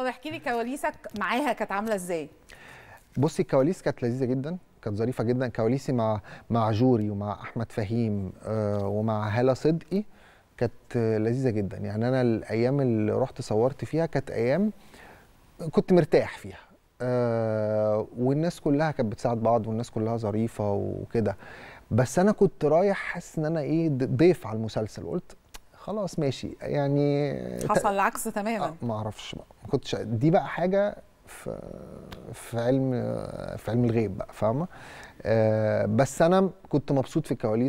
طب احكي لي كواليسك معاها كانت عامله ازاي؟ بصي الكواليس كانت لذيذه جدا كانت ظريفه جدا كواليسي مع مع جوري ومع احمد فهيم آه ومع هاله صدقي كانت لذيذه جدا يعني انا الايام اللي رحت صورت فيها كانت ايام كنت مرتاح فيها آه والناس كلها كانت بتساعد بعض والناس كلها ظريفه وكده بس انا كنت رايح حاسس ان انا ايه ضيف على المسلسل قلت خلاص ماشي يعني حصل العكس تماما آه، ما اعرفش ما كنتش دي بقى حاجه في في علم في علم الغيب بقى فاهمه آه بس انا كنت مبسوط في الكواليس